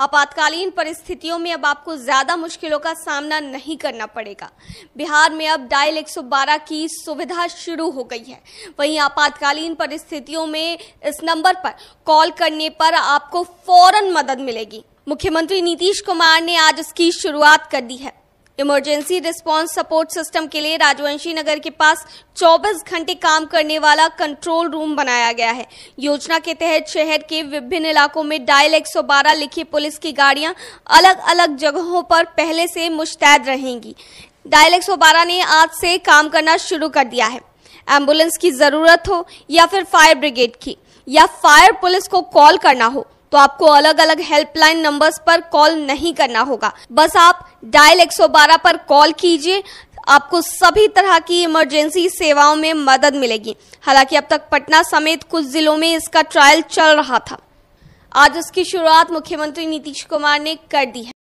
आपातकालीन परिस्थितियों में अब आपको ज्यादा मुश्किलों का सामना नहीं करना पड़ेगा बिहार में अब डायल 112 की सुविधा शुरू हो गई है वहीं आपातकालीन परिस्थितियों में इस नंबर पर कॉल करने पर आपको फौरन मदद मिलेगी मुख्यमंत्री नीतीश कुमार ने आज इसकी शुरुआत कर दी है इमरजेंसी रिस्पांस सपोर्ट सिस्टम के लिए राजवंशी नगर के पास 24 घंटे काम करने वाला कंट्रोल रूम बनाया गया है योजना के तहत शहर के विभिन्न इलाकों में डायल 112 लिखी पुलिस की गाड़ियां अलग अलग जगहों पर पहले से मुस्तैद रहेंगी डायल 112 ने आज से काम करना शुरू कर दिया है एम्बुलेंस की जरूरत हो या फिर फायर ब्रिगेड की या फायर पुलिस को कॉल करना हो तो आपको अलग अलग हेल्पलाइन नंबर्स पर कॉल नहीं करना होगा बस आप डायल 112 पर कॉल कीजिए आपको सभी तरह की इमरजेंसी सेवाओं में मदद मिलेगी हालांकि अब तक पटना समेत कुछ जिलों में इसका ट्रायल चल रहा था आज इसकी शुरुआत मुख्यमंत्री नीतीश कुमार ने कर दी है